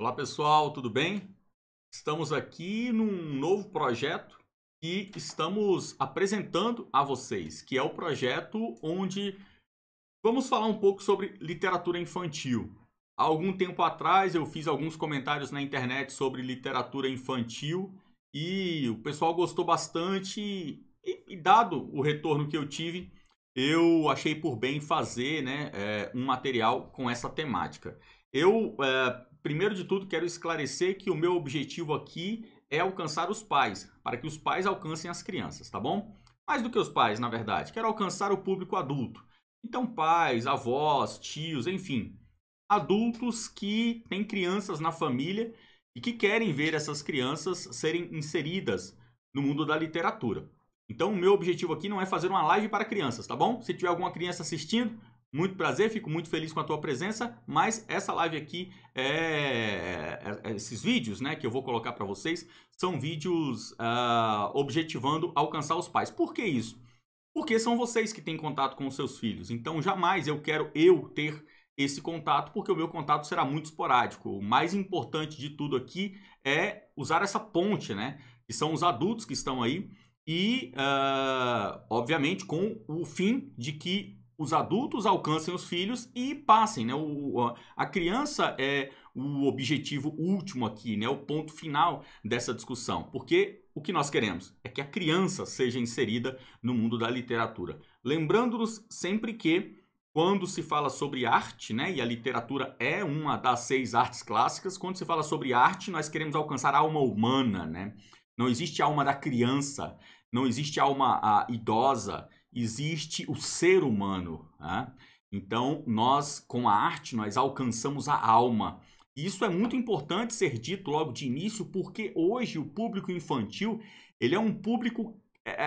Olá pessoal, tudo bem? Estamos aqui num novo projeto que estamos apresentando a vocês, que é o projeto onde vamos falar um pouco sobre literatura infantil. Há algum tempo atrás eu fiz alguns comentários na internet sobre literatura infantil e o pessoal gostou bastante e, e dado o retorno que eu tive, eu achei por bem fazer né, é, um material com essa temática. Eu é, primeiro de tudo, quero esclarecer que o meu objetivo aqui é alcançar os pais, para que os pais alcancem as crianças, tá bom? Mais do que os pais, na verdade, quero alcançar o público adulto. Então, pais, avós, tios, enfim, adultos que têm crianças na família e que querem ver essas crianças serem inseridas no mundo da literatura. Então, o meu objetivo aqui não é fazer uma live para crianças, tá bom? Se tiver alguma criança assistindo, muito prazer, fico muito feliz com a tua presença, mas essa live aqui, é... é, é esses vídeos né, que eu vou colocar para vocês, são vídeos uh, objetivando alcançar os pais. Por que isso? Porque são vocês que têm contato com os seus filhos, então jamais eu quero eu ter esse contato, porque o meu contato será muito esporádico. O mais importante de tudo aqui é usar essa ponte, né? Que são os adultos que estão aí e, uh, obviamente, com o fim de que os adultos alcancem os filhos e passem, né? O, a criança é o objetivo último aqui, né? O ponto final dessa discussão, porque o que nós queremos é que a criança seja inserida no mundo da literatura. Lembrando-nos sempre que quando se fala sobre arte, né, e a literatura é uma das seis artes clássicas, quando se fala sobre arte, nós queremos alcançar a alma humana, né? Não existe alma da criança, não existe alma idosa, existe o ser humano. Né? Então, nós, com a arte, nós alcançamos a alma. Isso é muito importante ser dito logo de início, porque hoje o público infantil ele é um público é, é,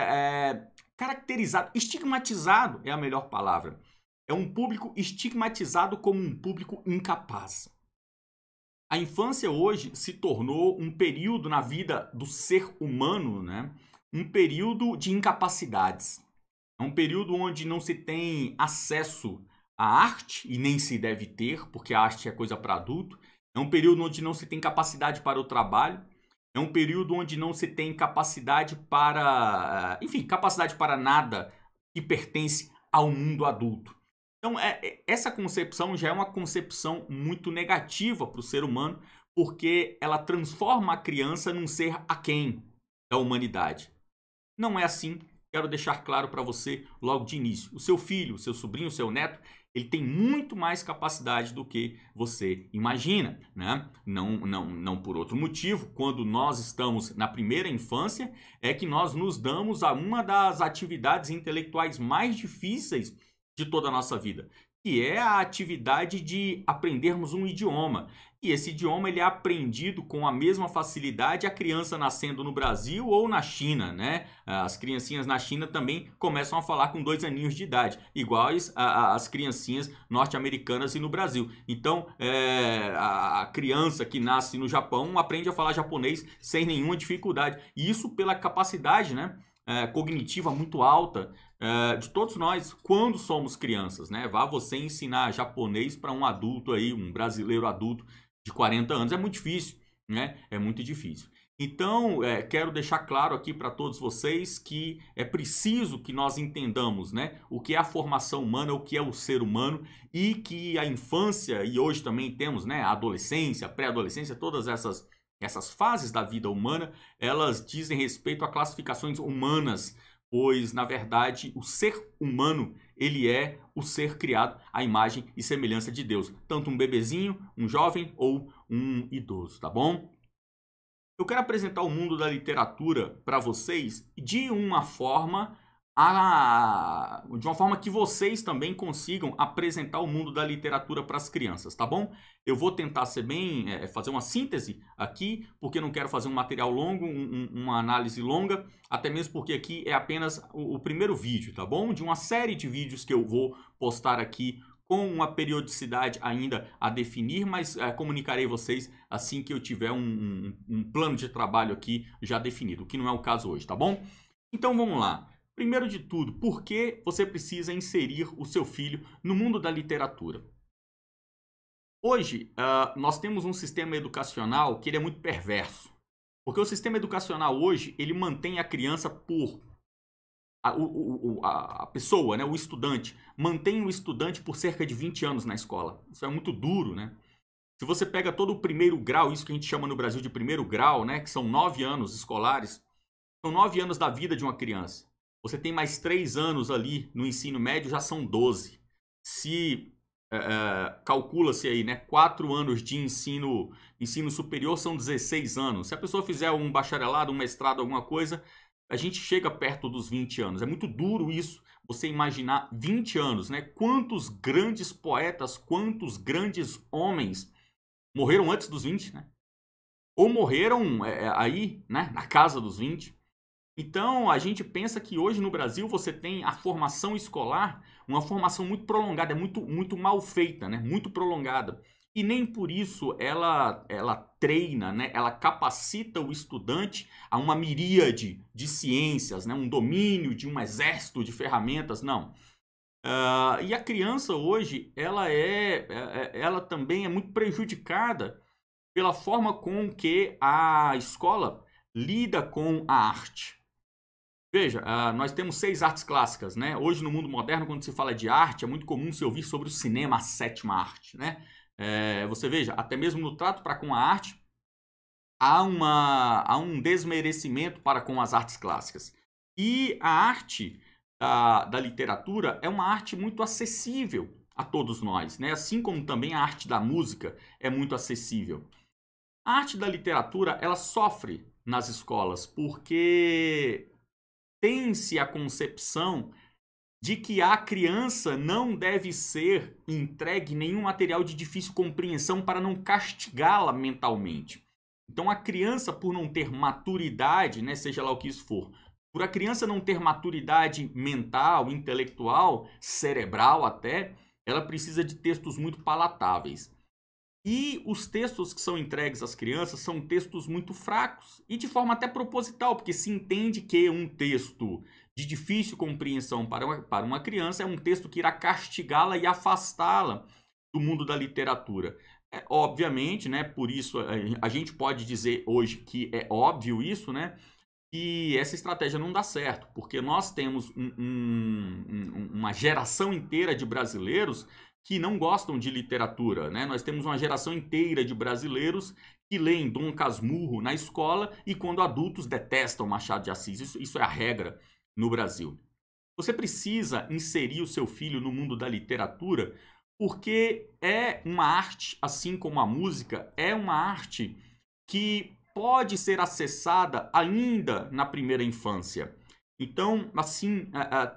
é, caracterizado, estigmatizado é a melhor palavra. É um público estigmatizado como um público incapaz. A infância hoje se tornou um período na vida do ser humano, né? um período de incapacidades. É um período onde não se tem acesso à arte e nem se deve ter, porque a arte é coisa para adulto. É um período onde não se tem capacidade para o trabalho. É um período onde não se tem capacidade para, enfim, capacidade para nada que pertence ao mundo adulto. Então, é, é essa concepção já é uma concepção muito negativa para o ser humano, porque ela transforma a criança num ser aquém da humanidade. Não é assim quero deixar claro para você logo de início. O seu filho, o seu sobrinho, o seu neto, ele tem muito mais capacidade do que você imagina, né? Não, não, não por outro motivo, quando nós estamos na primeira infância, é que nós nos damos a uma das atividades intelectuais mais difíceis de toda a nossa vida, que é a atividade de aprendermos um idioma. E esse idioma ele é aprendido com a mesma facilidade a criança nascendo no Brasil ou na China, né? As criancinhas na China também começam a falar com dois aninhos de idade, iguais às criancinhas norte-americanas e no Brasil. Então, é, a criança que nasce no Japão aprende a falar japonês sem nenhuma dificuldade. Isso pela capacidade, né? é, cognitiva muito alta é, de todos nós quando somos crianças, né? Vá você ensinar japonês para um adulto aí, um brasileiro adulto de 40 anos, é muito difícil, né? É muito difícil. Então, é, quero deixar claro aqui para todos vocês que é preciso que nós entendamos né, o que é a formação humana, o que é o ser humano e que a infância, e hoje também temos né, a adolescência, pré-adolescência, todas essas essas fases da vida humana, elas dizem respeito a classificações humanas, pois na verdade o ser humano, ele é o ser criado à imagem e semelhança de Deus, tanto um bebezinho, um jovem ou um idoso, tá bom? Eu quero apresentar o mundo da literatura para vocês de uma forma a, de uma forma que vocês também consigam apresentar o mundo da literatura para as crianças, tá bom? Eu vou tentar ser bem, é, fazer uma síntese aqui, porque não quero fazer um material longo, um, uma análise longa, até mesmo porque aqui é apenas o, o primeiro vídeo, tá bom? De uma série de vídeos que eu vou postar aqui com uma periodicidade ainda a definir, mas é, comunicarei vocês assim que eu tiver um, um, um, plano de trabalho aqui já definido, que não é o caso hoje, tá bom? Então vamos lá. Primeiro de tudo, por que você precisa inserir o seu filho no mundo da literatura? Hoje, uh, nós temos um sistema educacional que ele é muito perverso. Porque o sistema educacional hoje, ele mantém a criança por... A, o, o, a pessoa, né, o estudante, mantém o estudante por cerca de 20 anos na escola. Isso é muito duro, né? Se você pega todo o primeiro grau, isso que a gente chama no Brasil de primeiro grau, né, que são nove anos escolares, são nove anos da vida de uma criança você tem mais três anos ali no ensino médio, já são 12. Se é, calcula-se aí, né? Quatro anos de ensino, ensino superior são 16 anos. Se a pessoa fizer um bacharelado, um mestrado, alguma coisa, a gente chega perto dos 20 anos. É muito duro isso, você imaginar 20 anos, né? Quantos grandes poetas, quantos grandes homens morreram antes dos 20, né? Ou morreram é, aí, né? Na casa dos 20. Então, a gente pensa que hoje no Brasil você tem a formação escolar, uma formação muito prolongada, é muito, muito mal feita, né? muito prolongada. E nem por isso ela, ela treina, né? ela capacita o estudante a uma miríade de ciências, né? um domínio de um exército de ferramentas, não. Uh, e a criança hoje, ela é, é, é, ela também é muito prejudicada pela forma com que a escola lida com a arte. Veja, uh, nós temos seis artes clássicas, né? Hoje no mundo moderno, quando se fala de arte, é muito comum se ouvir sobre o cinema, a sétima arte, né? É, você veja, até mesmo no trato para com a arte, há, uma, há um desmerecimento para com as artes clássicas. E a arte da, ah, da literatura é uma arte muito acessível a todos nós, né? Assim como também a arte da música é muito acessível. A arte da literatura, ela sofre nas escolas, porque tem-se a concepção de que a criança não deve ser entregue nenhum material de difícil compreensão para não castigá-la mentalmente. Então a criança, por não ter maturidade, né, seja lá o que isso for, por a criança não ter maturidade mental, intelectual, cerebral até, ela precisa de textos muito palatáveis. E os textos que são entregues às crianças são textos muito fracos e de forma até proposital, porque se entende que um texto de difícil compreensão para uma, para uma criança é um texto que irá castigá-la e afastá-la do mundo da literatura. É, obviamente, né, por isso é, a gente pode dizer hoje que é óbvio isso, né? E essa estratégia não dá certo, porque nós temos um, um, uma geração inteira de brasileiros que não gostam de literatura. Né? Nós temos uma geração inteira de brasileiros que leem Dom Casmurro na escola e, quando adultos, detestam Machado de Assis. Isso, isso é a regra no Brasil. Você precisa inserir o seu filho no mundo da literatura porque é uma arte, assim como a música, é uma arte que pode ser acessada ainda na primeira infância. Então, assim,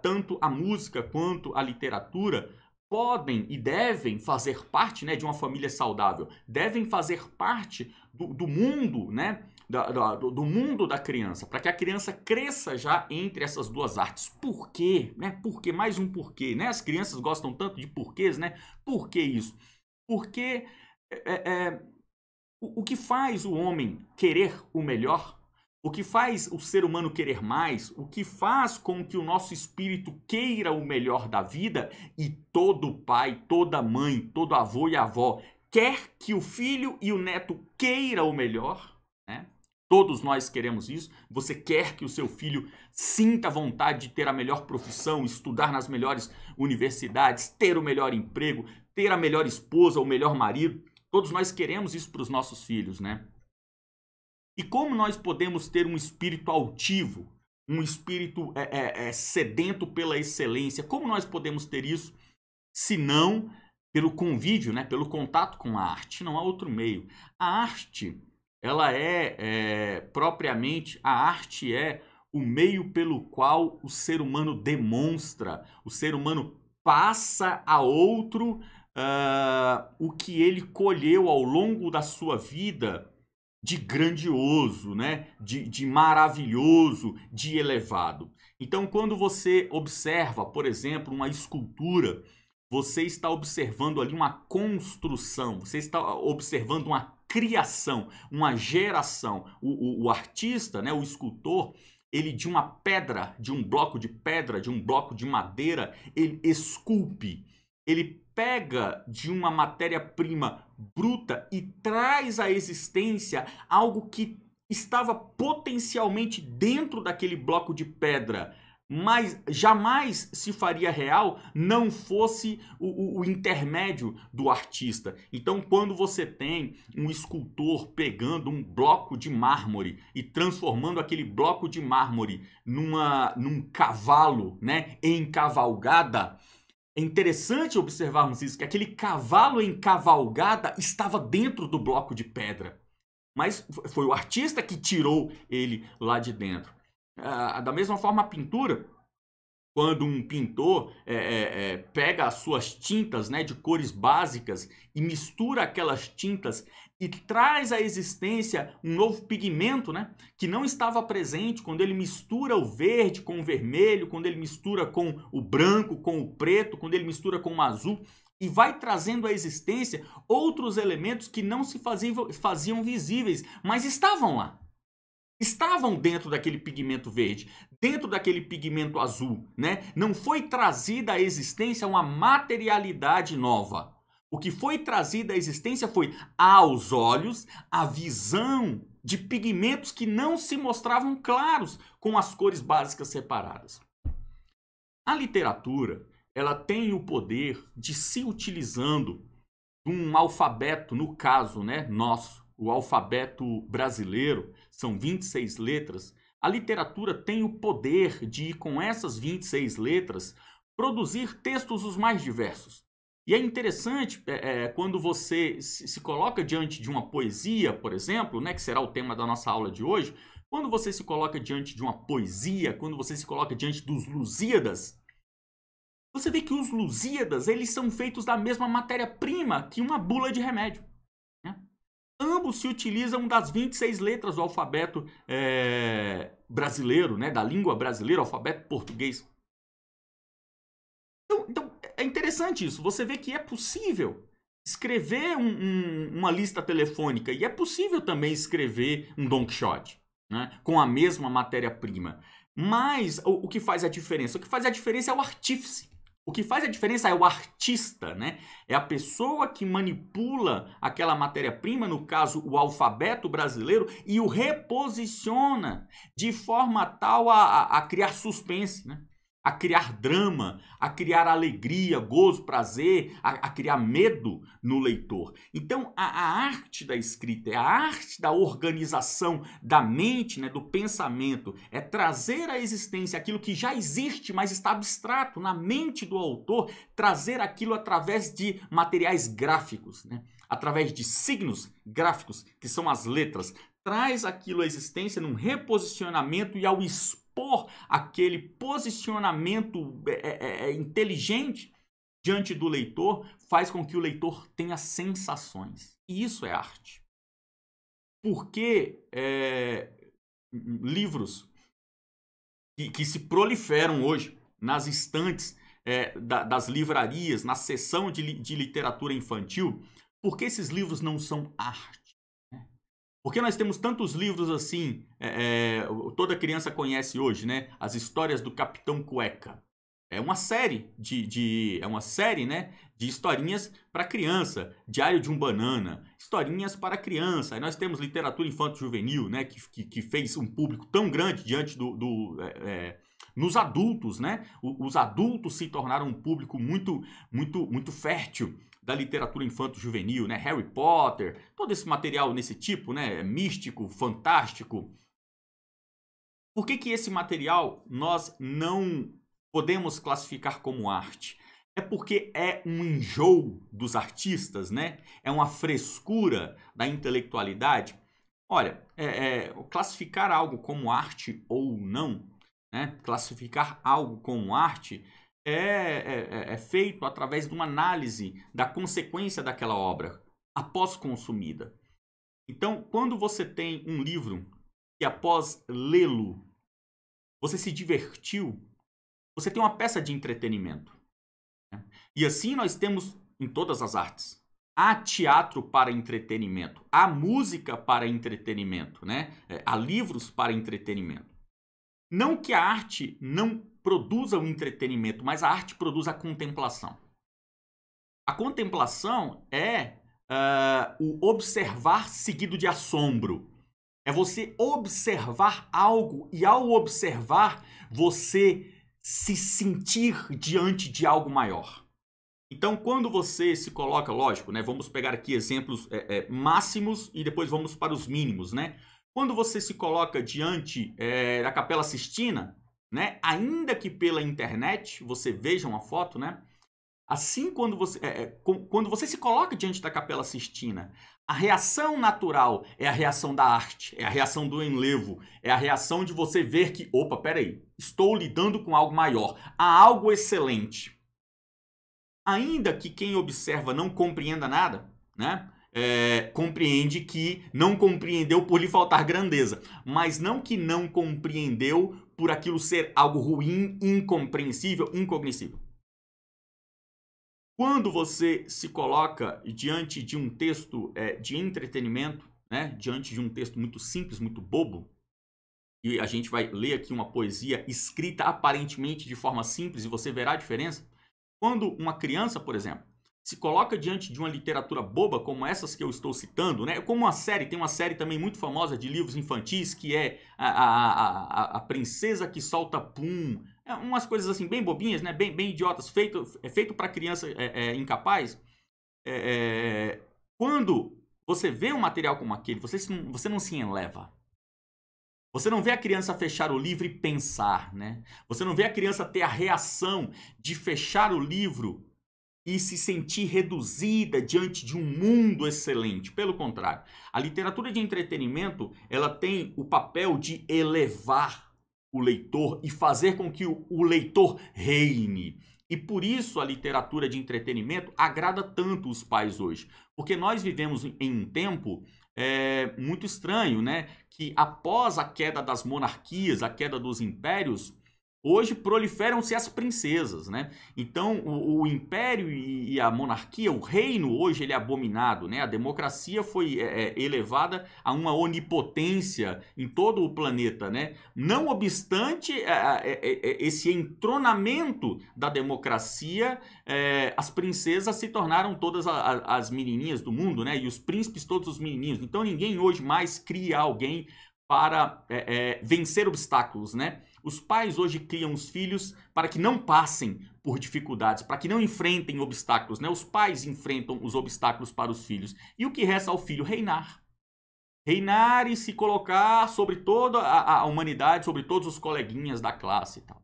tanto a música quanto a literatura podem e devem fazer parte né, de uma família saudável, devem fazer parte do, do mundo, né? Da, da, do mundo da criança, para que a criança cresça já entre essas duas artes. Por quê? Né? Por quê? Mais um porquê. Né? As crianças gostam tanto de porquês, né? Por que isso? Porque é, é, é o, o que faz o homem querer o melhor o que faz o ser humano querer mais, o que faz com que o nosso espírito queira o melhor da vida, e todo pai, toda mãe, todo avô e avó quer que o filho e o neto queira o melhor, né? Todos nós queremos isso. Você quer que o seu filho sinta vontade de ter a melhor profissão, estudar nas melhores universidades, ter o melhor emprego, ter a melhor esposa, o melhor marido. Todos nós queremos isso para os nossos filhos, né? E como nós podemos ter um espírito altivo, um espírito é, é, é, sedento pela excelência? Como nós podemos ter isso se não pelo convívio, né? pelo contato com a arte? Não há outro meio. A arte, ela é, é propriamente, a arte é o meio pelo qual o ser humano demonstra, o ser humano passa a outro uh, o que ele colheu ao longo da sua vida de grandioso, né? De, de, maravilhoso, de elevado. Então, quando você observa, por exemplo, uma escultura, você está observando ali uma construção, você está observando uma criação, uma geração. O, o, o artista, né? o escultor, ele de uma pedra, de um bloco de pedra, de um bloco de madeira, ele esculpe, ele pega de uma matéria-prima bruta e traz à existência algo que estava potencialmente dentro daquele bloco de pedra, mas jamais se faria real não fosse o, o, o, intermédio do artista. Então, quando você tem um escultor pegando um bloco de mármore e transformando aquele bloco de mármore numa, num cavalo, né, encavalgada, é interessante observarmos isso, que aquele cavalo em cavalgada estava dentro do bloco de pedra. Mas foi o artista que tirou ele lá de dentro. Ah, da mesma forma, a pintura, quando um pintor é, é, é pega as suas tintas né, de cores básicas e mistura aquelas tintas e traz à existência um novo pigmento, né? Que não estava presente quando ele mistura o verde com o vermelho, quando ele mistura com o branco, com o preto, quando ele mistura com o azul e vai trazendo à existência outros elementos que não se faziam, faziam visíveis, mas estavam lá. Estavam dentro daquele pigmento verde, dentro daquele pigmento azul, né? Não foi trazida à existência uma materialidade nova. O que foi trazido à existência foi aos olhos a visão de pigmentos que não se mostravam claros com as cores básicas separadas. A literatura, ela tem o poder de se utilizando um alfabeto, no caso, né, nosso, o alfabeto brasileiro, são 26 letras. A literatura tem o poder de com essas 26 letras produzir textos os mais diversos e é interessante é, é quando você se coloca diante de uma poesia, por exemplo, né, que será o tema da nossa aula de hoje, quando você se coloca diante de uma poesia, quando você se coloca diante dos Lusíadas, você vê que os Lusíadas eles são feitos da mesma matéria-prima que uma bula de remédio. Né? Ambos se utilizam das 26 letras do alfabeto é, brasileiro, né, da língua brasileira, alfabeto português. Então, então é interessante isso. Você vê que é possível escrever um, um, uma lista telefônica e é possível também escrever um Don Quixote né, com a mesma matéria-prima. Mas o, o, que faz a diferença? O que faz a diferença é o artífice. O que faz a diferença é o artista, né? É a pessoa que manipula aquela matéria-prima, no caso o alfabeto brasileiro, e o reposiciona de forma tal a, a, a criar suspense, né? a criar drama, a criar alegria, gozo, prazer, a, a criar medo no leitor. Então, a, a, arte da escrita é a arte da organização da mente, né, do pensamento, é trazer à existência aquilo que já existe, mas está abstrato na mente do autor, trazer aquilo através de materiais gráficos, né, através de signos gráficos, que são as letras. Traz aquilo à existência num reposicionamento e ao espírito impor aquele posicionamento é é, é, é, inteligente diante do leitor, faz com que o leitor tenha sensações. E isso é arte. Porque é, livros que, que, se proliferam hoje nas estantes é, da, das livrarias, na seção de, de literatura infantil, porque esses livros não são arte? Por que nós temos tantos livros assim, é, é, toda criança conhece hoje, né? As histórias do Capitão Cueca. É uma série de, de é uma série, né, de historinhas para criança, Diário de um Banana, historinhas para criança. Aí nós temos literatura infanto-juvenil, né, que, que, que, fez um público tão grande diante do, do é, é nos adultos, né? Os adultos se tornaram um público muito, muito, muito fértil da literatura infanto-juvenil, né? Harry Potter, todo esse material nesse tipo, né? Místico, fantástico. Por que, que esse material nós não podemos classificar como arte? É porque é um enjoo dos artistas, né? É uma frescura da intelectualidade. Olha, é, é, classificar algo como arte ou não, né? classificar algo como arte é, é, é, é feito através de uma análise da consequência daquela obra após consumida. Então, quando você tem um livro e após lê-lo você se divertiu, você tem uma peça de entretenimento. Né? E assim nós temos em todas as artes. Há teatro para entretenimento, há música para entretenimento, né? É, há livros para entretenimento. Não que a arte não produza o entretenimento, mas a arte produz a contemplação. A contemplação é uh, o observar seguido de assombro. É você observar algo e, ao observar, você se sentir diante de algo maior. Então, quando você se coloca, lógico, né? Vamos pegar aqui exemplos é, é, máximos e depois vamos para os mínimos, né? Quando você se coloca diante é, da Capela Sistina, né? Ainda que pela internet você veja uma foto, né? Assim, quando você, é, é quando você se coloca diante da Capela Sistina, a reação natural é a reação da arte, é a reação do enlevo, é a reação de você ver que, opa, peraí, estou lidando com algo maior, há algo excelente. Ainda que quem observa não compreenda nada, né? É, compreende que não compreendeu por lhe faltar grandeza, mas não que não compreendeu por aquilo ser algo ruim, incompreensível, incognoscível. Quando você se coloca diante de um texto é, de entretenimento, né, diante de um texto muito simples, muito bobo, e a gente vai ler aqui uma poesia escrita aparentemente de forma simples e você verá a diferença. Quando uma criança, por exemplo, se coloca diante de uma literatura boba como essas que eu estou citando, né? Como uma série, tem uma série também muito famosa de livros infantis que é a, a, a, a princesa que solta pum, é umas coisas assim bem bobinhas, né? Bem, bem idiotas, feito é feito para criança é, é, incapaz. É, é, quando você vê um material como aquele, você, você não se enleva. Você não vê a criança fechar o livro e pensar, né? Você não vê a criança ter a reação de fechar o livro e se sentir reduzida diante de um mundo excelente. Pelo contrário, a literatura de entretenimento, ela tem o papel de elevar o leitor e fazer com que o, leitor reine. E por isso a literatura de entretenimento agrada tanto os pais hoje, porque nós vivemos em um tempo é, muito estranho, né? Que após a queda das monarquias, a queda dos impérios, Hoje proliferam-se as princesas, né? Então o, o império e, e, a monarquia, o reino hoje ele é abominado, né? A democracia foi é, é elevada a uma onipotência em todo o planeta, né? Não obstante é, é, é, é esse entronamento da democracia, as princesas se tornaram todas a, a, as menininhas do mundo, né? E os príncipes todos os menininhos. Então ninguém hoje mais cria alguém para vencer obstáculos, né? Os pais hoje criam os filhos para que não passem por dificuldades, para que não enfrentem obstáculos, né? Os pais enfrentam os obstáculos para os filhos. E o que resta ao filho? Reinar. Reinar e se colocar sobre toda a, a humanidade, sobre todos os coleguinhas da classe e tal.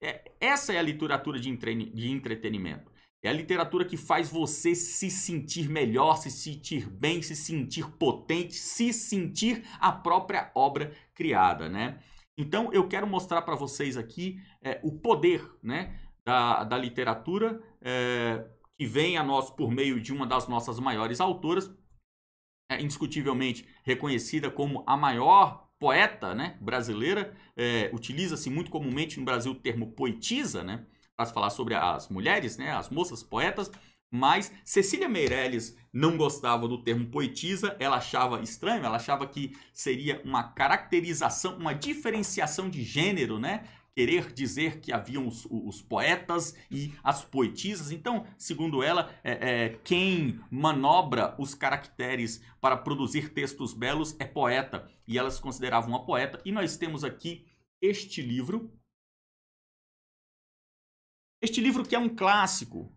É, essa é a literatura de, de entretenimento. É a literatura que faz você se sentir melhor, se sentir bem, se sentir potente, se sentir a própria obra criada, né? Então eu quero mostrar para vocês aqui é, o poder né, da, da literatura é, que vem a nós por meio de uma das nossas maiores autoras, é, indiscutivelmente reconhecida como a maior poeta né, brasileira, é, utiliza-se muito comumente no Brasil o termo poetisa, né, para falar sobre as mulheres, né, as moças poetas, mas Cecília Meirelles não gostava do termo poetisa, ela achava estranho, ela achava que seria uma caracterização, uma diferenciação de gênero, né? querer dizer que haviam os, os, poetas e as poetisas. Então, segundo ela, é, é, quem manobra os caracteres para produzir textos belos é poeta. E elas consideravam uma poeta. E nós temos aqui este livro. Este livro que é um clássico,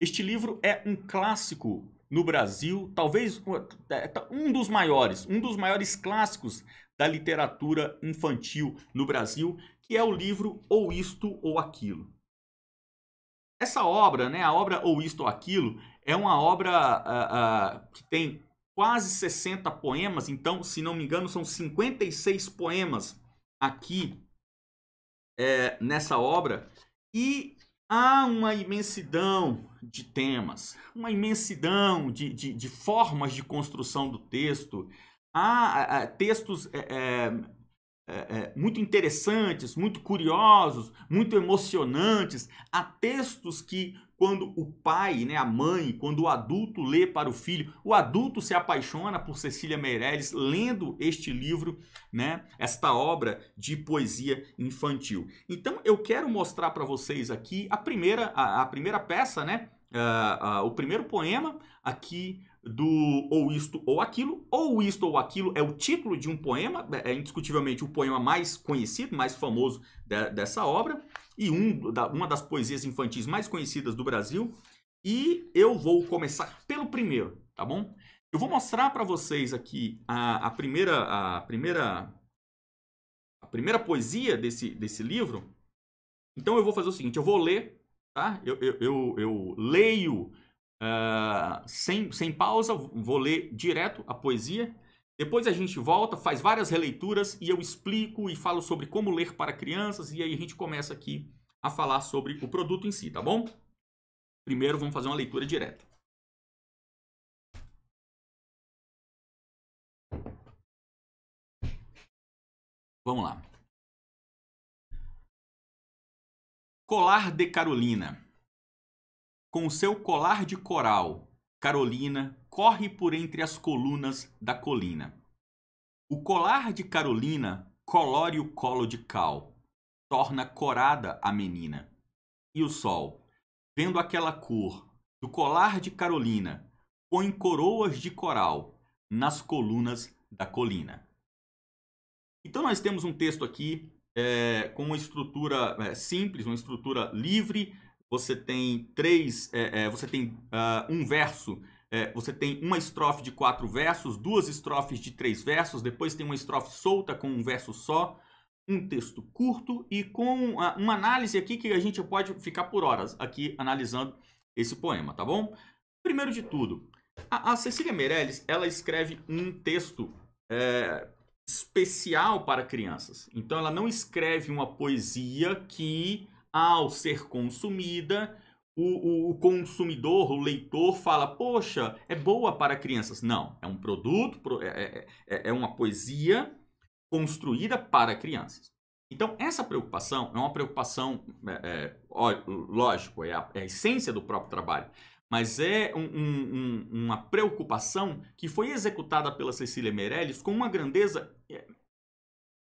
este livro é um clássico no Brasil, talvez é, tá, um dos maiores, um dos maiores clássicos da literatura infantil no Brasil, que é o livro Ou Isto ou Aquilo. Essa obra, né, a obra Ou Isto ou Aquilo, é uma obra ah, ah, que tem quase 60 poemas, então, se não me engano, são 56 poemas aqui é, nessa obra. E há uma imensidão de temas, uma imensidão de, de, de formas de construção do texto. Há, há textos é, é é, é, muito interessantes, muito curiosos, muito emocionantes. Há textos que, quando o pai, né, a mãe, quando o adulto lê para o filho, o adulto se apaixona por Cecília Meirelles lendo este livro, né, esta obra de poesia infantil. Então, eu quero mostrar para vocês aqui a primeira, a, a primeira peça, né, uh, uh, o primeiro poema aqui do Ou Isto ou Aquilo. Ou Isto ou Aquilo é o título de um poema, né, é indiscutivelmente o poema mais conhecido, mais famoso de, dessa obra, e um, da, uma das poesias infantis mais conhecidas do Brasil. E eu vou começar pelo primeiro, tá bom? Eu vou mostrar para vocês aqui a, a, primeira, a, primeira, a primeira poesia desse, desse livro. Então eu vou fazer o seguinte, eu vou ler, tá? eu, eu, eu, eu leio uh, sem, sem pausa, vou ler direto a poesia. Depois a gente volta, faz várias releituras e eu explico e falo sobre como ler para crianças e aí a gente começa aqui a falar sobre o produto em si, tá bom? Primeiro vamos fazer uma leitura direta. Vamos lá. Colar de Carolina. Com seu colar de coral, Carolina corre por entre as colunas da colina. O colar de Carolina colore o colo de Cal, torna corada a menina. E o sol, vendo aquela cor do colar de Carolina, põe coroas de coral nas colunas da colina. Então nós temos um texto aqui é, com uma estrutura é, simples, uma estrutura livre, você tem três, é, é, você tem uh, um verso, é, você tem uma estrofe de quatro versos, duas estrofes de três versos, depois tem uma estrofe solta com um verso só, um texto curto e com uh, uma análise aqui que a gente pode ficar por horas aqui analisando esse poema, tá bom? Primeiro de tudo, a, a Cecília Meirelles, ela escreve um texto é, especial para crianças. Então ela não escreve uma poesia que ao ser consumida, o, o, o, consumidor, o leitor, fala: Poxa, é boa para crianças. Não, é um produto, é, é, é, é uma poesia construída para crianças. Então, essa preocupação é uma preocupação, é, é lógico, é a, é a, essência do próprio trabalho, mas é um, um, uma preocupação que foi executada pela Cecília Meirelles com uma grandeza que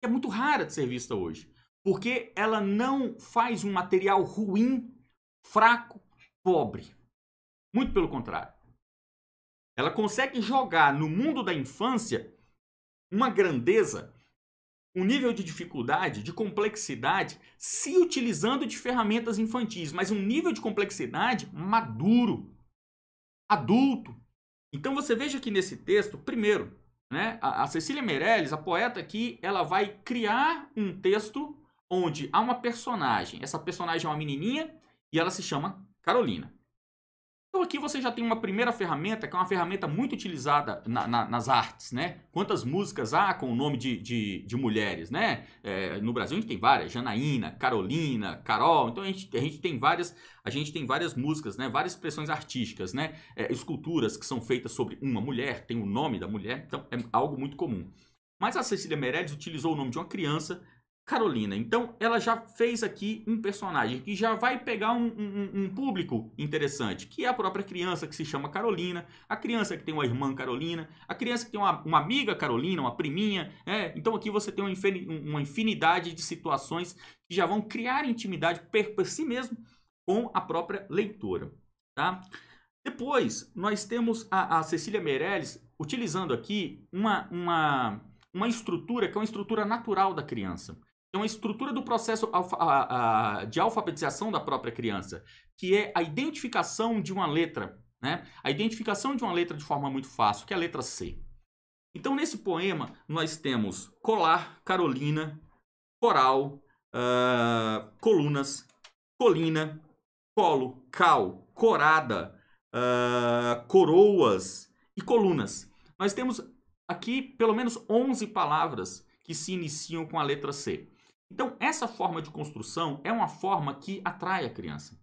é muito rara de ser vista hoje porque ela não faz um material ruim, fraco, pobre. Muito pelo contrário. Ela consegue jogar no mundo da infância uma grandeza, um nível de dificuldade, de complexidade, se utilizando de ferramentas infantis, mas um nível de complexidade maduro, adulto. Então você veja que nesse texto, primeiro, né, a Cecília Meirelles, a poeta aqui, ela vai criar um texto onde há uma personagem. Essa personagem é uma menininha e ela se chama Carolina. Então aqui você já tem uma primeira ferramenta, que é uma ferramenta muito utilizada na, na, nas artes, né? Quantas músicas há com o nome de, de, de mulheres, né? É, no Brasil a gente tem várias, Janaína, Carolina, Carol, então a gente, a gente, tem várias a gente tem várias músicas, né? Várias expressões artísticas, né? É, esculturas que são feitas sobre uma mulher, tem o nome da mulher, então é algo muito comum. Mas a Cecília Meirelles utilizou o nome de uma criança Carolina. Então, ela já fez aqui um personagem que já vai pegar um, um, um, público interessante, que é a própria criança que se chama Carolina, a criança que tem uma irmã Carolina, a criança que tem uma, uma amiga Carolina, uma priminha. É. Então, aqui você tem uma infinidade de situações que já vão criar intimidade per, per si mesmo com a própria leitora. Tá? Depois, nós temos a, a Cecília Meirelles utilizando aqui uma, uma, uma estrutura que é uma estrutura natural da criança uma então, estrutura do processo de alfabetização da própria criança, que é a identificação de uma letra, né? A identificação de uma letra de forma muito fácil, que é a letra C. Então, nesse poema, nós temos colar, Carolina, coral, uh, colunas, colina, colo, cal, corada, uh, coroas e colunas. Nós temos aqui pelo menos 11 palavras que se iniciam com a letra C. Então, essa forma de construção é uma forma que atrai a criança.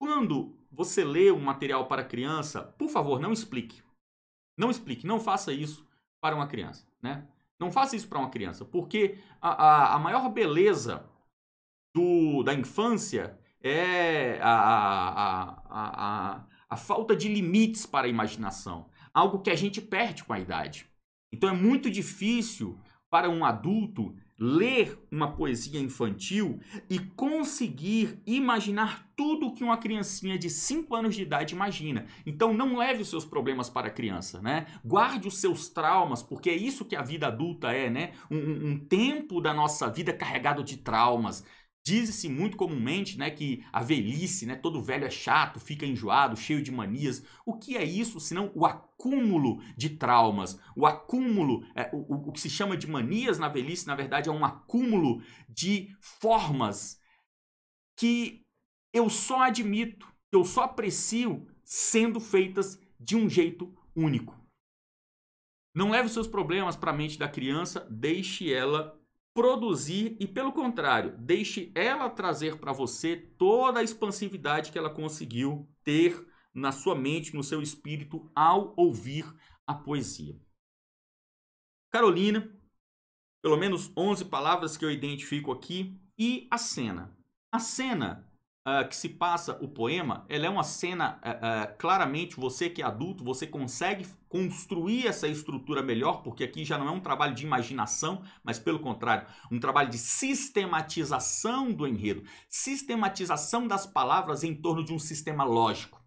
Quando você lê um material para criança, por favor, não explique. Não explique, não faça isso para uma criança, né? Não faça isso para uma criança, porque a, a, a maior beleza do, da infância é a, a, a, a, a falta de limites para a imaginação, algo que a gente perde com a idade. Então é muito difícil para um adulto ler uma poesia infantil e conseguir imaginar tudo que uma criancinha de 5 anos de idade imagina. Então não leve os seus problemas para a criança, né? Guarde os seus traumas, porque é isso que a vida adulta é, né? Um, um tempo da nossa vida carregado de traumas, Diz-se muito comumente né, que a velhice, né, todo velho é chato, fica enjoado, cheio de manias. O que é isso senão o acúmulo de traumas? O acúmulo, é, o, o que se chama de manias na velhice, na verdade, é um acúmulo de formas que eu só admito, eu só aprecio sendo feitas de um jeito único. Não leve seus problemas para a mente da criança, deixe ela produzir e, pelo contrário, deixe ela trazer para você toda a expansividade que ela conseguiu ter na sua mente, no seu espírito, ao ouvir a poesia. Carolina, pelo menos 11 palavras que eu identifico aqui, e a cena. A cena uh, que se passa o poema, ela é uma cena uh, uh, claramente você que é adulto, você consegue construir essa estrutura melhor, porque aqui já não é um trabalho de imaginação, mas pelo contrário, um trabalho de sistematização do enredo, sistematização das palavras em torno de um sistema lógico.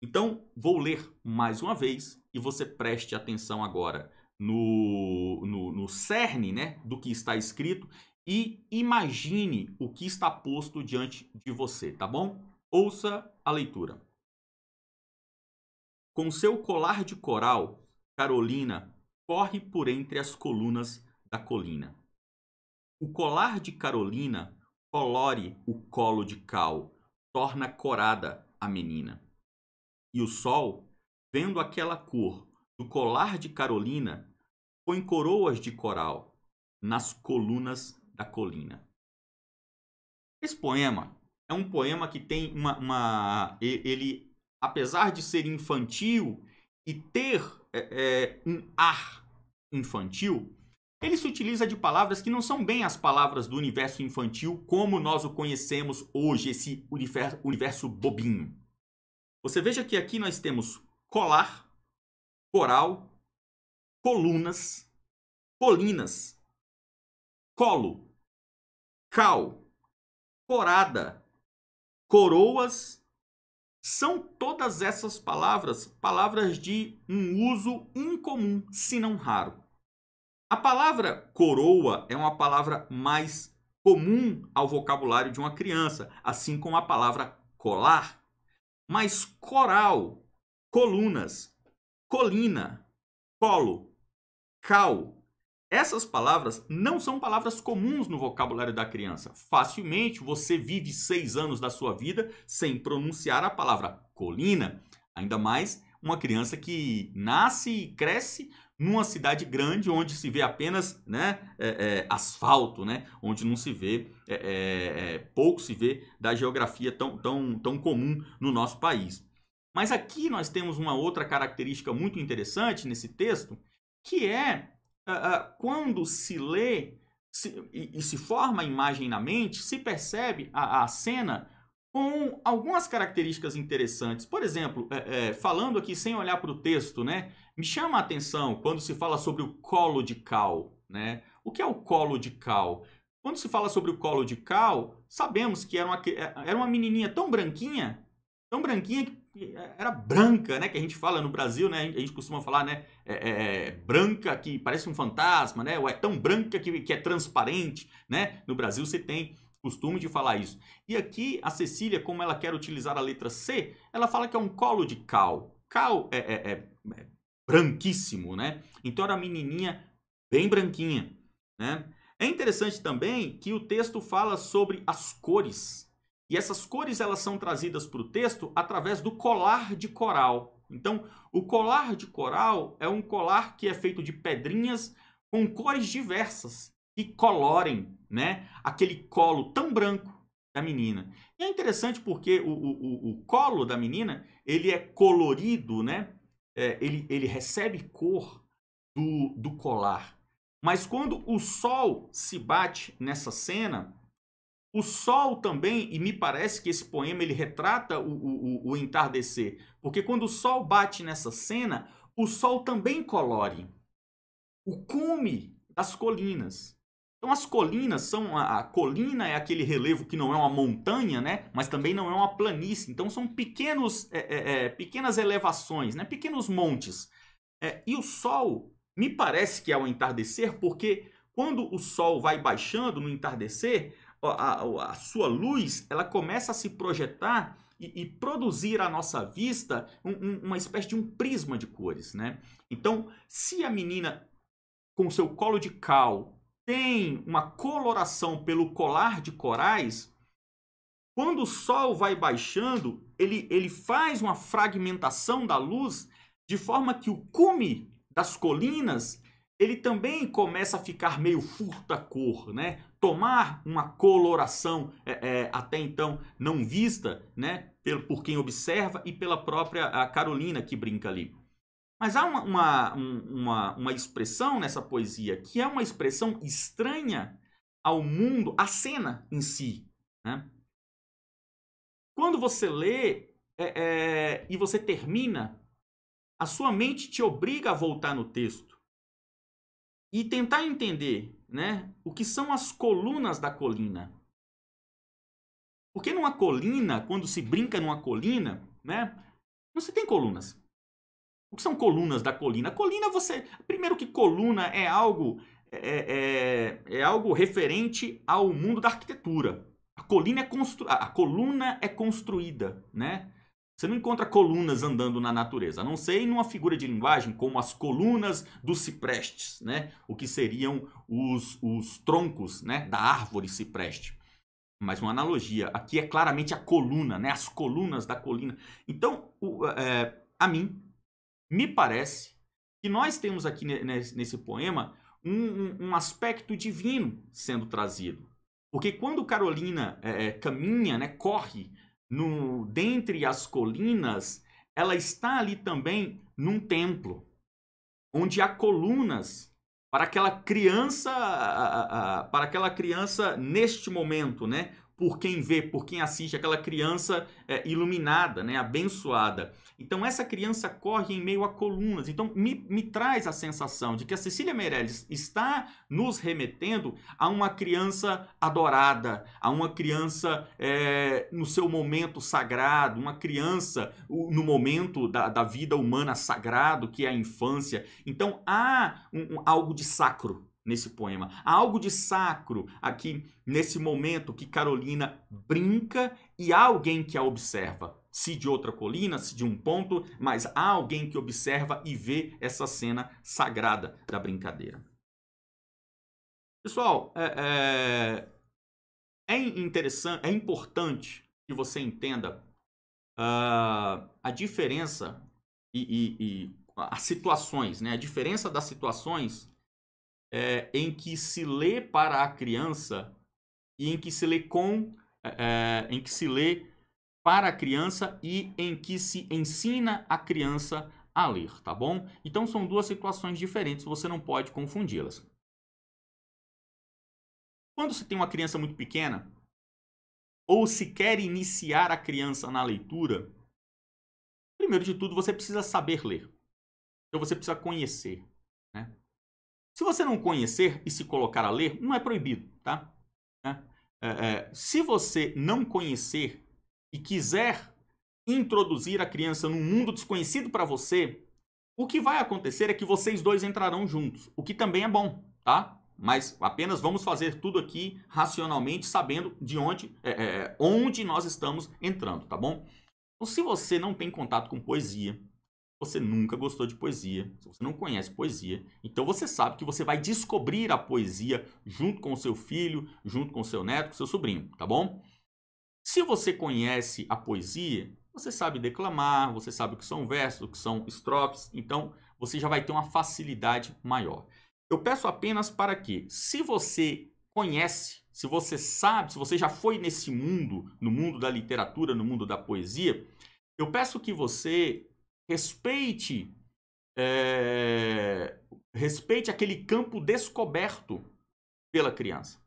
Então, vou ler mais uma vez e você preste atenção agora no, no, no cerne né, do que está escrito e imagine o que está posto diante de você, tá bom? Ouça a leitura. Com seu colar de coral, Carolina corre por entre as colunas da colina. O colar de Carolina colore o colo de Cal, torna corada a menina. E o sol, vendo aquela cor do colar de Carolina, põe coroas de coral nas colunas da colina. Esse poema é um poema que tem uma, uma ele, apesar de ser infantil e ter é, é, um ar infantil, ele se utiliza de palavras que não são bem as palavras do universo infantil como nós o conhecemos hoje, esse universo, universo bobinho. Você veja que aqui nós temos colar, coral, colunas, colinas, colo, cal, corada, coroas, são todas essas palavras palavras de um uso incomum, se não raro. A palavra coroa é uma palavra mais comum ao vocabulário de uma criança, assim como a palavra colar. Mas coral, colunas, colina, colo, cal, essas palavras não são palavras comuns no vocabulário da criança. Facilmente você vive seis anos da sua vida sem pronunciar a palavra colina. Ainda mais uma criança que nasce e cresce numa cidade grande onde se vê apenas né, é, é, asfalto, né, onde não se vê, é, é, é pouco se vê da geografia tão, tão, tão comum no nosso país. Mas aqui nós temos uma outra característica muito interessante nesse texto, que é ah, ah, quando se lê se, e, e, se forma a imagem na mente, se percebe a, a cena com algumas características interessantes. Por exemplo, é, é, falando aqui sem olhar para o texto, né? Me chama a atenção quando se fala sobre o colo de cal, né? O que é o colo de cal? Quando se fala sobre o colo de cal, sabemos que era uma, é, era uma menininha tão branquinha, tão branquinha que é, era branca, né? Que a gente fala no Brasil, né? A gente costuma falar, né? É, é, é, branca que parece um fantasma, né? Ou é tão branca que, que é transparente, né? No Brasil você tem costume de falar isso. E aqui a Cecília, como ela quer utilizar a letra C, ela fala que é um colo de cal. Cal é, é, é, é branquíssimo, né? Então era a menininha bem branquinha, né? É interessante também que o texto fala sobre as cores, e essas cores elas são trazidas para o texto através do colar de coral. Então, o colar de coral é um colar que é feito de pedrinhas com cores diversas que colorem, né, aquele colo tão branco da menina. E é interessante porque o, o, o colo da menina ele é colorido, né? É, ele, ele recebe cor do, do colar. Mas quando o sol se bate nessa cena, o sol também, e me parece que esse poema ele retrata o, o, o entardecer, porque quando o sol bate nessa cena, o sol também colore o cume das colinas. Então as colinas são a, a, colina é aquele relevo que não é uma montanha, né? Mas também não é uma planície. Então são pequenos, é, é, é pequenas elevações, né? Pequenos montes. É, e o sol me parece que é o entardecer, porque quando o sol vai baixando no entardecer, a, a sua luz, ela começa a se projetar e, e produzir à nossa vista um, um, uma espécie de um prisma de cores, né? Então, se a menina com seu colo de cal tem uma coloração pelo colar de corais, quando o sol vai baixando, ele, ele faz uma fragmentação da luz de forma que o cume das colinas ele também começa a ficar meio furta-cor, né? Tomar uma coloração é, é, até então não vista, né? Pelo, por quem observa e pela própria Carolina que brinca ali. Mas há uma, uma, uma, uma expressão nessa poesia que é uma expressão estranha ao mundo, à cena em si. Né? Quando você lê é, é e você termina, a sua mente te obriga a voltar no texto e tentar entender né, o que são as colunas da colina. Porque numa colina, quando se brinca numa colina, né, não se tem colunas. O que são colunas da colina? Colina, você. Primeiro que coluna é algo. É, é, é algo referente ao mundo da arquitetura. A colina é constru... a coluna é construída, né? Você não encontra colunas andando na natureza, a não ser em uma figura de linguagem como as colunas dos ciprestes, né? O que seriam os, os troncos né? da árvore cipreste. Mas uma analogia, aqui é claramente a coluna, né? As colunas da colina. Então, o, é, a mim, me parece que nós temos aqui nesse poema um, um, um aspecto divino sendo trazido. Porque quando Carolina é, é caminha, né, corre no dentre as colinas, ela está ali também num templo, onde há colunas para aquela criança, para aquela criança neste momento, né? por quem vê, por quem assiste, aquela criança é, iluminada, né, abençoada. Então, essa criança corre em meio a colunas. Então, me, me traz a sensação de que a Cecília Meirelles está nos remetendo a uma criança adorada, a uma criança é, no seu momento sagrado, uma criança no momento da, da vida humana sagrado, que é a infância. Então, há um, um, algo de sacro nesse poema. Há algo de sacro aqui nesse momento que Carolina brinca e há alguém que a observa. Se de outra colina, se de um ponto, mas há alguém que observa e vê essa cena sagrada da brincadeira. Pessoal, é, é, é interessante, é importante que você entenda uh, a diferença e, e, e as situações, né? A diferença das situações é, em que se lê para a criança e em que se lê com, é, em que se lê para a criança e em que se ensina a criança a ler, tá bom? Então são duas situações diferentes, você não pode confundi-las. Quando você tem uma criança muito pequena, ou se quer iniciar a criança na leitura, primeiro de tudo você precisa saber ler. Então você precisa conhecer. Se você não conhecer e se colocar a ler, não é proibido, tá? É, é, é se você não conhecer e quiser introduzir a criança num mundo desconhecido para você, o que vai acontecer é que vocês dois entrarão juntos, o que também é bom, tá? Mas apenas vamos fazer tudo aqui racionalmente, sabendo de onde, é, é, é onde nós estamos entrando, tá bom? Então, se você não tem contato com poesia, você nunca gostou de poesia, se você não conhece poesia, então você sabe que você vai descobrir a poesia junto com o seu filho, junto com o seu neto, com o seu sobrinho, tá bom? Se você conhece a poesia, você sabe declamar, você sabe o que são versos, o que são estrofes, então você já vai ter uma facilidade maior. Eu peço apenas para que, se você conhece, se você sabe, se você já foi nesse mundo, no mundo da literatura, no mundo da poesia, eu peço que você respeite, é, respeite aquele campo descoberto pela criança.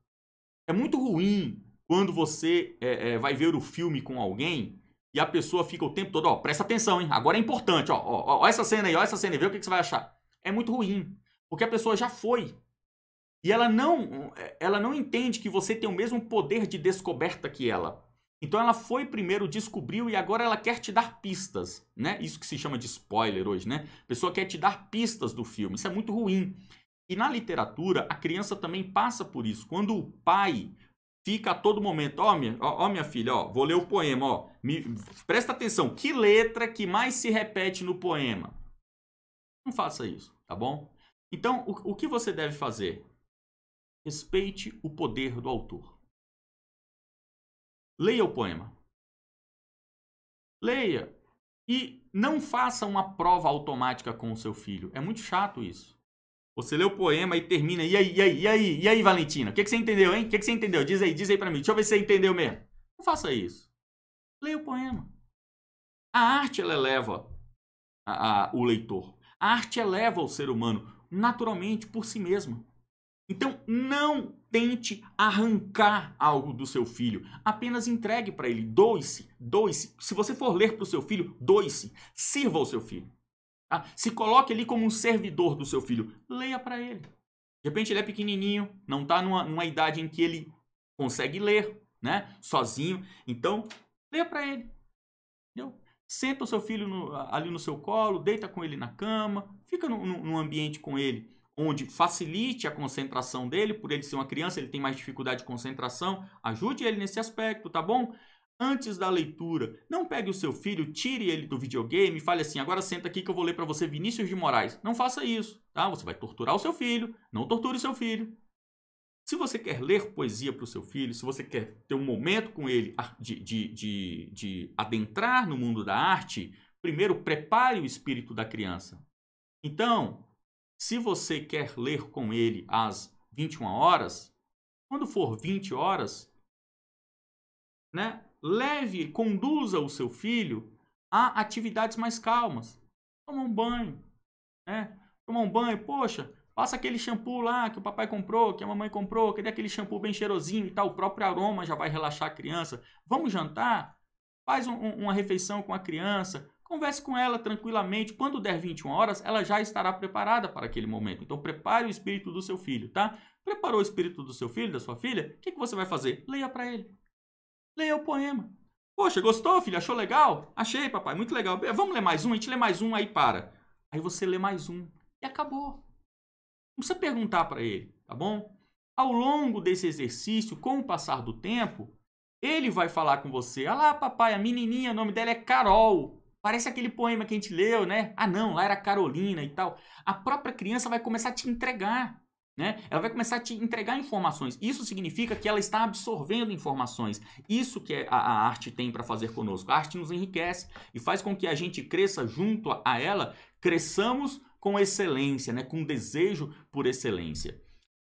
É muito ruim quando você é, é, vai ver o filme com alguém e a pessoa fica o tempo todo, ó, presta atenção, hein? Agora é importante, ó, ó, ó essa cena aí, ó, essa cena aí, vê o que, que você vai achar. É muito ruim, porque a pessoa já foi. E ela não, ela não entende que você tem o mesmo poder de descoberta que ela. Então ela foi primeiro, descobriu e agora ela quer te dar pistas, né? Isso que se chama de spoiler hoje, né? A pessoa quer te dar pistas do filme, isso é muito ruim. E na literatura, a criança também passa por isso. Quando o pai fica a todo momento, ó, oh, minha, oh, minha filha, ó, oh, vou ler o poema, ó, me, presta atenção, que letra que mais se repete no poema? Não faça isso, tá bom? Então, o, o que você deve fazer? Respeite o poder do autor. Leia o poema. Leia. E não faça uma prova automática com o seu filho. É muito chato isso. Você lê o poema e termina. E aí, e aí, e aí, e aí, Valentina? O que, que você entendeu, hein? O que, que você entendeu? Diz aí, diz aí pra mim. Deixa eu ver se você entendeu mesmo. Não faça isso. Leia o poema. A arte, ela eleva a, a, o leitor. A arte eleva o ser humano naturalmente por si mesma. Então, não tente arrancar algo do seu filho. Apenas entregue para ele. Doe-se, doe-se. Se você for ler para o seu filho, doe-se. Sirva o seu filho. Tá? Se coloque ali como um servidor do seu filho. Leia para ele. De repente ele é pequenininho, não está numa, numa idade em que ele consegue ler, né? Sozinho. Então, leia para ele. Entendeu? Senta o seu filho no, ali no seu colo, deita com ele na cama, fica num, num ambiente com ele onde facilite a concentração dele, por ele ser uma criança, ele tem mais dificuldade de concentração, ajude ele nesse aspecto, tá bom? Antes da leitura, não pegue o seu filho, tire ele do videogame, fale assim: agora senta aqui que eu vou ler para você Vinícius de Moraes. Não faça isso, tá? Você vai torturar o seu filho, não torture o seu filho. Se você quer ler poesia para o seu filho, se você quer ter um momento com ele ah, de, de, de, de adentrar no mundo da arte, primeiro prepare o espírito da criança. Então, se você quer ler com ele às 21 horas, quando for 20 horas, né, leve, conduza o seu filho a atividades mais calmas. Toma um banho, né? Toma um banho, poxa, passa aquele shampoo lá que o papai comprou, que a mamãe comprou, que é aquele shampoo bem cheirosinho e tal, o próprio aroma já vai relaxar a criança. Vamos jantar? Faz um, uma refeição com a criança, Converse com ela tranquilamente. Quando der 21 horas, ela já estará preparada para aquele momento. Então, prepare o espírito do seu filho, tá? Preparou o espírito do seu filho, da sua filha? O que, que você vai fazer? Leia para ele. Leia o poema. Poxa, gostou, filho? Achou legal? Achei, papai. Muito legal. Vamos ler mais um? A gente lê mais um, aí para. Aí você lê mais um. E acabou. Não precisa perguntar para ele, tá bom? Ao longo desse exercício, com o passar do tempo, ele vai falar com você. Ah lá, papai, a menininha, o nome dela é Carol. Parece aquele poema que a gente leu, né? Ah, não, lá era Carolina e tal. A própria criança vai começar a te entregar, né? Ela vai começar a te entregar informações. Isso significa que ela está absorvendo informações. Isso que a, a arte tem para fazer conosco. A arte nos enriquece e faz com que a gente cresça junto a ela, cresçamos com excelência, né? com desejo por excelência.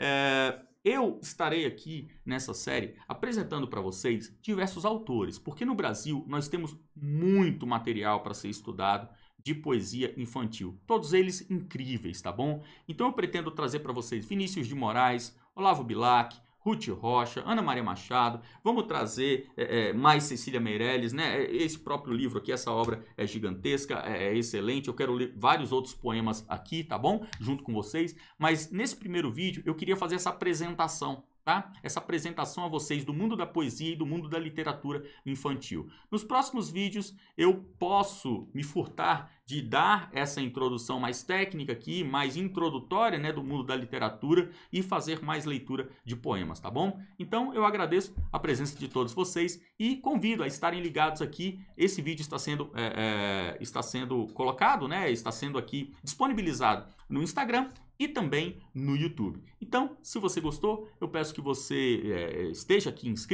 É, eu estarei aqui nessa série apresentando para vocês diversos autores, porque no Brasil nós temos muito material para ser estudado de poesia infantil. Todos eles incríveis, tá bom? Então eu pretendo trazer para vocês Vinícius de Moraes, Olavo Bilac, Ruth Rocha, Ana Maria Machado, vamos trazer é, é mais Cecília Meirelles, né? É, esse próprio livro aqui, essa obra é gigantesca, é, é, excelente. Eu quero ler vários outros poemas aqui, tá bom? Junto com vocês. Mas nesse primeiro vídeo eu queria fazer essa apresentação Tá? Essa apresentação a vocês do mundo da poesia e do mundo da literatura infantil. Nos próximos vídeos eu posso me furtar de dar essa introdução mais técnica aqui, mais introdutória, né, do mundo da literatura e fazer mais leitura de poemas, tá bom? Então eu agradeço a presença de todos vocês e convido a estarem ligados aqui. Esse vídeo está sendo, é, é, está sendo colocado, né? Está sendo aqui disponibilizado no Instagram e também no YouTube. Então, se você gostou, eu peço que você é, esteja aqui inscrito.